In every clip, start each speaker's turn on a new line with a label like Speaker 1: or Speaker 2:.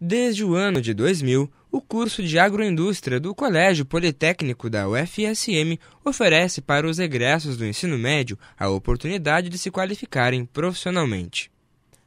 Speaker 1: Desde o ano de 2000, o curso de agroindústria do Colégio Politécnico da UFSM oferece para os egressos do ensino médio a oportunidade de se qualificarem profissionalmente.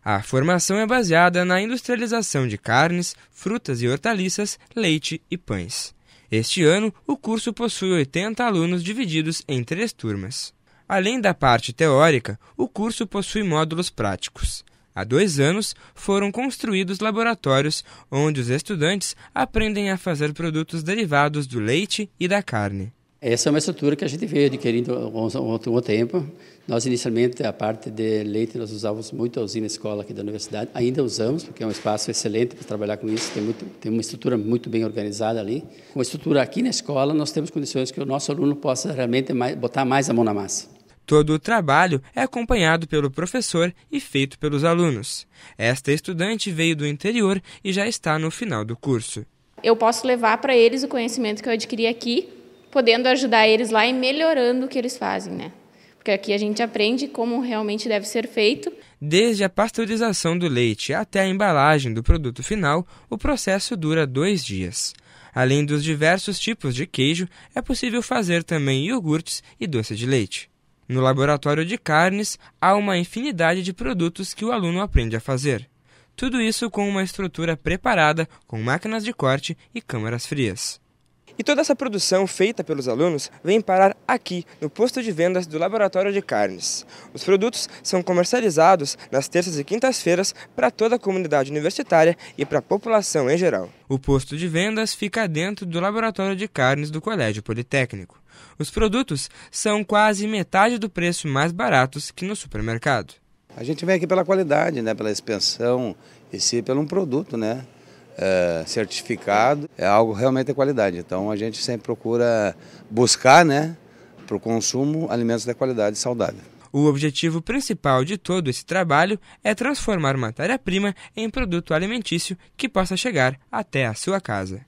Speaker 1: A formação é baseada na industrialização de carnes, frutas e hortaliças, leite e pães. Este ano, o curso possui 80 alunos divididos em três turmas. Além da parte teórica, o curso possui módulos práticos. Há dois anos foram construídos laboratórios onde os estudantes aprendem a fazer produtos derivados do leite e da carne.
Speaker 2: Essa é uma estrutura que a gente veio adquirindo há um tempo. Nós, inicialmente, a parte de leite, nós usávamos muito a usina escola aqui da universidade. Ainda usamos, porque é um espaço excelente para trabalhar com isso. Tem, muito, tem uma estrutura muito bem organizada ali. Com a estrutura aqui na escola, nós temos condições que o nosso aluno possa realmente mais, botar mais a mão na massa. Todo o trabalho é acompanhado pelo
Speaker 1: professor e feito pelos alunos. Esta estudante veio do interior e já está no final do curso.
Speaker 3: Eu posso levar para eles o conhecimento que eu adquiri aqui, podendo ajudar eles lá e melhorando o que eles fazem, né? porque aqui a gente aprende como realmente deve ser feito.
Speaker 1: Desde a pasteurização do leite até a embalagem do produto final, o processo dura dois dias. Além dos diversos tipos de queijo, é possível fazer também iogurtes e doce de leite. No laboratório de carnes, há uma infinidade de produtos que o aluno aprende a fazer. Tudo isso com uma estrutura preparada, com máquinas de corte e câmaras frias. E toda essa produção feita pelos alunos vem parar aqui, no posto de vendas do Laboratório de Carnes. Os produtos são comercializados nas terças e quintas-feiras para toda a comunidade universitária e para a população em geral. O posto de vendas fica dentro do Laboratório de Carnes do Colégio Politécnico. Os produtos são quase metade do preço mais baratos que no supermercado.
Speaker 3: A gente vem aqui pela qualidade, né, pela expansão e se pelo um produto, né? é, certificado, é algo realmente de qualidade. Então a gente sempre procura buscar né, para o consumo alimentos de qualidade e saudável.
Speaker 1: O objetivo principal de todo esse trabalho é transformar matéria-prima em produto alimentício que possa chegar até a sua casa.